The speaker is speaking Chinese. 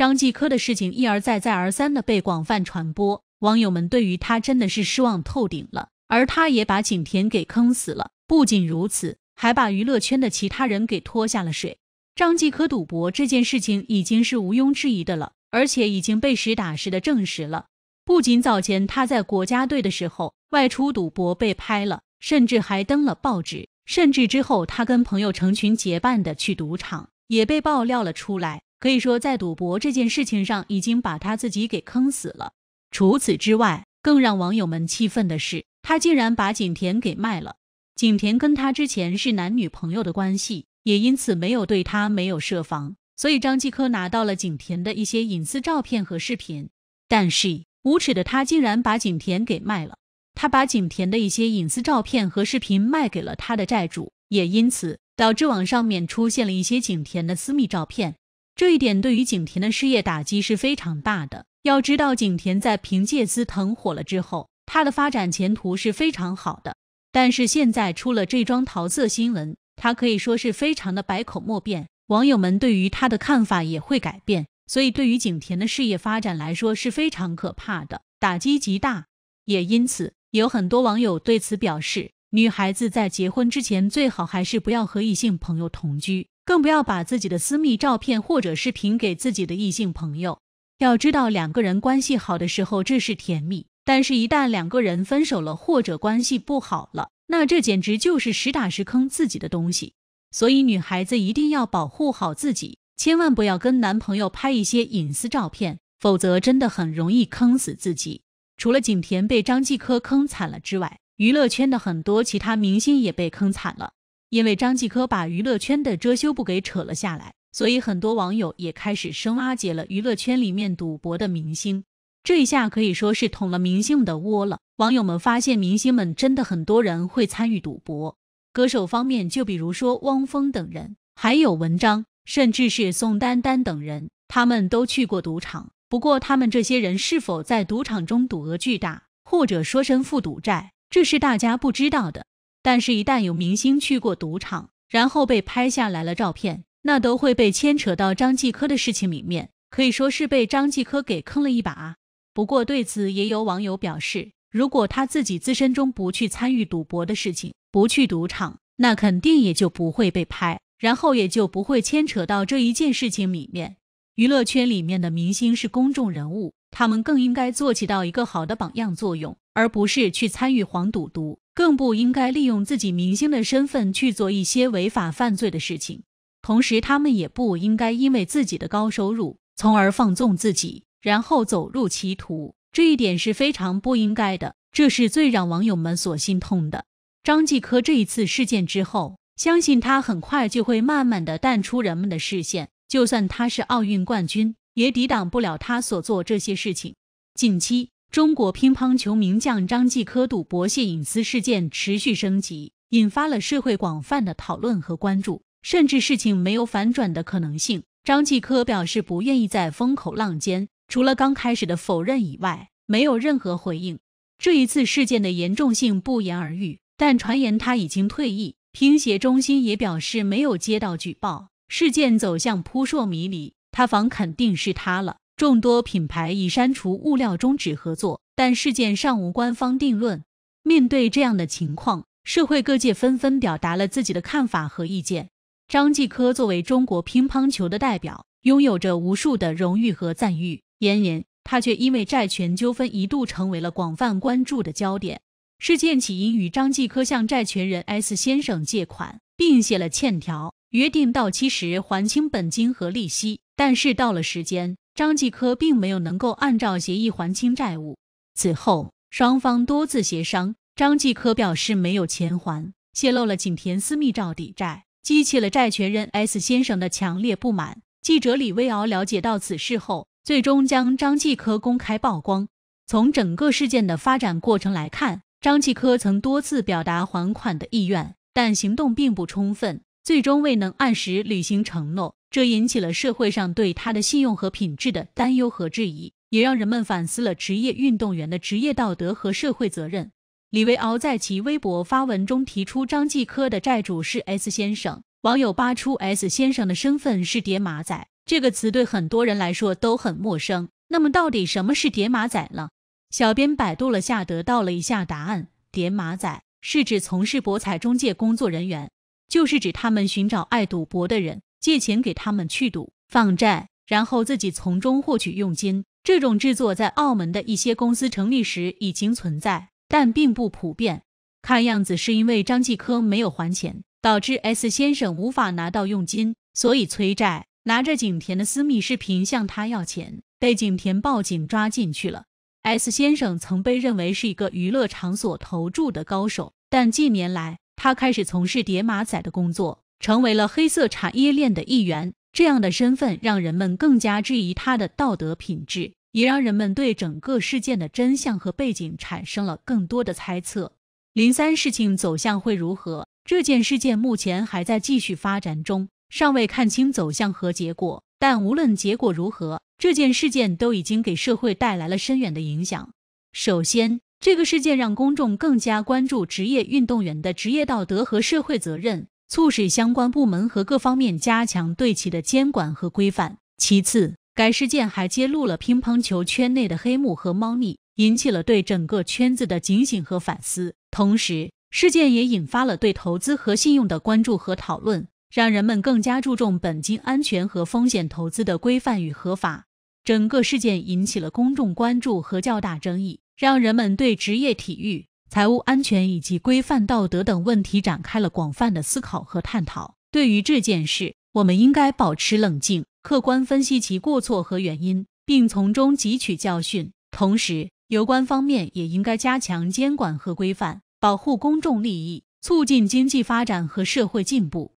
张继科的事情一而再、再而三的被广泛传播，网友们对于他真的是失望透顶了。而他也把景甜给坑死了，不仅如此，还把娱乐圈的其他人给拖下了水。张继科赌博这件事情已经是毋庸置疑的了，而且已经被实打实的证实了。不仅早前他在国家队的时候外出赌博被拍了，甚至还登了报纸；甚至之后他跟朋友成群结伴的去赌场，也被爆料了出来。可以说，在赌博这件事情上，已经把他自己给坑死了。除此之外，更让网友们气愤的是，他竟然把景甜给卖了。景甜跟他之前是男女朋友的关系，也因此没有对他没有设防，所以张继科拿到了景甜的一些隐私照片和视频。但是无耻的他竟然把景甜给卖了，他把景甜的一些隐私照片和视频卖给了他的债主，也因此导致网上面出现了一些景甜的私密照片。这一点对于景甜的事业打击是非常大的。要知道，景甜在凭借司腾火了之后，她的发展前途是非常好的。但是现在出了这桩桃色新闻，她可以说是非常的百口莫辩，网友们对于她的看法也会改变。所以，对于景甜的事业发展来说是非常可怕的，打击极大。也因此，有很多网友对此表示：女孩子在结婚之前最好还是不要和异性朋友同居。更不要把自己的私密照片或者视频给自己的异性朋友。要知道，两个人关系好的时候，这是甜蜜；但是，一旦两个人分手了或者关系不好了，那这简直就是实打实坑自己的东西。所以，女孩子一定要保护好自己，千万不要跟男朋友拍一些隐私照片，否则真的很容易坑死自己。除了景甜被张继科坑惨了之外，娱乐圈的很多其他明星也被坑惨了。因为张继科把娱乐圈的遮羞布给扯了下来，所以很多网友也开始深挖掘了娱乐圈里面赌博的明星。这一下可以说是捅了明星的窝了。网友们发现，明星们真的很多人会参与赌博。歌手方面，就比如说汪峰等人，还有文章，甚至是宋丹丹等人，他们都去过赌场。不过，他们这些人是否在赌场中赌额巨大，或者说身负赌债，这是大家不知道的。但是，一旦有明星去过赌场，然后被拍下来了照片，那都会被牵扯到张继科的事情里面，可以说是被张继科给坑了一把。不过，对此也有网友表示，如果他自己自身中不去参与赌博的事情，不去赌场，那肯定也就不会被拍，然后也就不会牵扯到这一件事情里面。娱乐圈里面的明星是公众人物，他们更应该做起到一个好的榜样作用，而不是去参与黄赌毒。更不应该利用自己明星的身份去做一些违法犯罪的事情，同时他们也不应该因为自己的高收入，从而放纵自己，然后走入歧途，这一点是非常不应该的，这是最让网友们所心痛的。张继科这一次事件之后，相信他很快就会慢慢的淡出人们的视线，就算他是奥运冠军，也抵挡不了他所做这些事情。近期。中国乒乓球名将张继科赌博泄隐私事件持续升级，引发了社会广泛的讨论和关注，甚至事情没有反转的可能性。张继科表示不愿意在风口浪尖，除了刚开始的否认以外，没有任何回应。这一次事件的严重性不言而喻，但传言他已经退役，乒协中心也表示没有接到举报，事件走向扑朔迷离，塌房肯定是他了。众多品牌已删除物料终止合作，但事件尚无官方定论。面对这样的情况，社会各界纷纷表达了自己的看法和意见。张继科作为中国乒乓球的代表，拥有着无数的荣誉和赞誉，然而他却因为债权纠纷一度成为了广泛关注的焦点。事件起因与张继科向债权人 S 先生借款，并写了欠条，约定到期时还清本金和利息，但是到了时间。张继科并没有能够按照协议还清债务。此后，双方多次协商，张继科表示没有钱还，泄露了景田私密照抵债，激起了债权人 S 先生的强烈不满。记者李威敖了解到此事后，最终将张继科公开曝光。从整个事件的发展过程来看，张继科曾多次表达还款的意愿，但行动并不充分，最终未能按时履行承诺。这引起了社会上对他的信用和品质的担忧和质疑，也让人们反思了职业运动员的职业道德和社会责任。李维敖在其微博发文中提出，张继科的债主是 S 先生。网友扒出 S 先生的身份是“叠马仔”，这个词对很多人来说都很陌生。那么，到底什么是“叠马仔”呢？小编百度了下，得到了一下答案：“叠马仔”是指从事博彩中介工作人员，就是指他们寻找爱赌博的人。借钱给他们去赌放债，然后自己从中获取佣金。这种制作在澳门的一些公司成立时已经存在，但并不普遍。看样子是因为张继科没有还钱，导致 S 先生无法拿到佣金，所以催债，拿着景田的私密视频向他要钱，被景田报警抓进去了。S 先生曾被认为是一个娱乐场所投注的高手，但近年来他开始从事叠马仔的工作。成为了黑色产业链的一员，这样的身份让人们更加质疑他的道德品质，也让人们对整个事件的真相和背景产生了更多的猜测。零三，事情走向会如何？这件事件目前还在继续发展中，尚未看清走向和结果。但无论结果如何，这件事件都已经给社会带来了深远的影响。首先，这个事件让公众更加关注职业运动员的职业道德和社会责任。促使相关部门和各方面加强对其的监管和规范。其次，该事件还揭露了乒乓球圈内的黑幕和猫腻，引起了对整个圈子的警醒和反思。同时，事件也引发了对投资和信用的关注和讨论，让人们更加注重本金安全和风险投资的规范与合法。整个事件引起了公众关注和较大争议，让人们对职业体育。财务安全以及规范道德等问题展开了广泛的思考和探讨。对于这件事，我们应该保持冷静，客观分析其过错和原因，并从中汲取教训。同时，有关方面也应该加强监管和规范，保护公众利益，促进经济发展和社会进步。